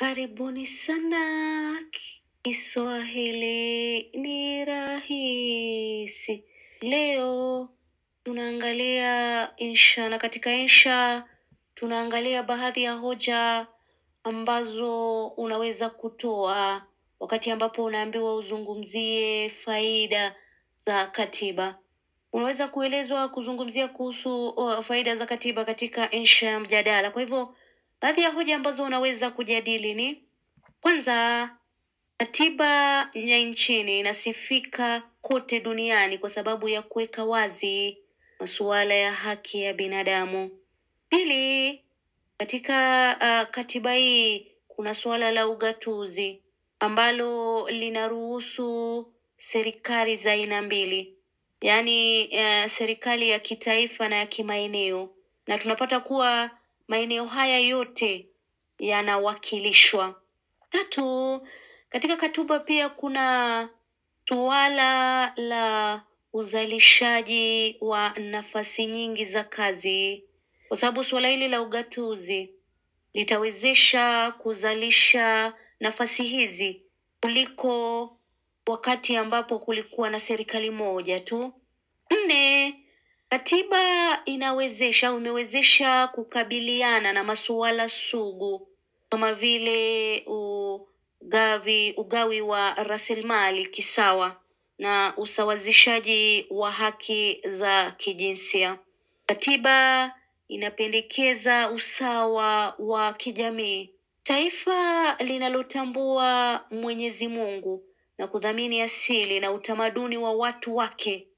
Karibuni sana Kiswahili ni rahisi. Leo tunaangalia insha, na katika insha tunaangalia baadhi ya hoja ambazo unaweza kutoa wakati ambapo unaambiwa uzungumzie faida za katiba. Unaweza kuelezwa kuzungumzia kuhusu uh, faida za katiba katika insha ya mjadala. Kwa hivyo Baadhi ya hoja ambazo unaweza kujadili ni kwanza, katiba ya nchini inasifika kote duniani kwa sababu ya kuweka wazi masuala ya haki ya binadamu. Pili, katika uh, katiba hii kuna suala la ugatuzi ambalo linaruhusu serikali za aina mbili, yaani uh, serikali ya kitaifa na ya kimaeneo, na tunapata kuwa Maeneo haya yote yanawakilishwa. Tatu, katika katiba pia kuna suala la uzalishaji wa nafasi nyingi za kazi, kwa sababu suala hili la ugatuzi litawezesha kuzalisha nafasi hizi kuliko wakati ambapo kulikuwa na serikali moja tu. Nne, Katiba inawezesha umewezesha imewezesha kukabiliana na masuala sugu kama vile ugavi ugawi wa rasilimali kisawa na usawazishaji wa haki za kijinsia. Katiba inapendekeza usawa wa kijamii. Taifa linalotambua Mwenyezi Mungu na kudhamini asili na utamaduni wa watu wake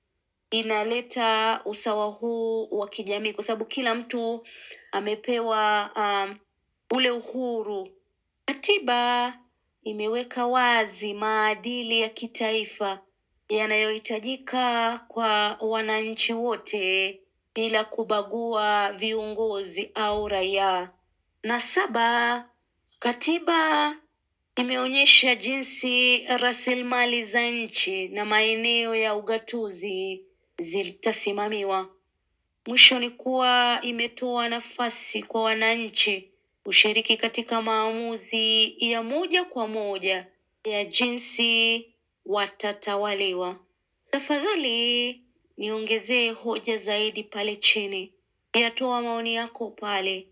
inaleta usawa huu wa kijamii kwa sababu kila mtu amepewa um, ule uhuru. Katiba imeweka wazi maadili ya kitaifa yanayohitajika kwa wananchi wote bila kubagua viongozi au raia. Na saba, katiba imeonyesha jinsi rasilimali za nchi na maeneo ya ugatuzi zitasimamiwa. Mwisho ni kuwa imetoa nafasi kwa wananchi kushiriki katika maamuzi ya moja kwa moja ya jinsi watatawaliwa. Tafadhali niongezee hoja zaidi pale chini, yatoa maoni yako pale.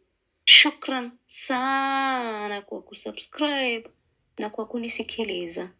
Shukran sana kwa kusubscribe na kwa kunisikiliza.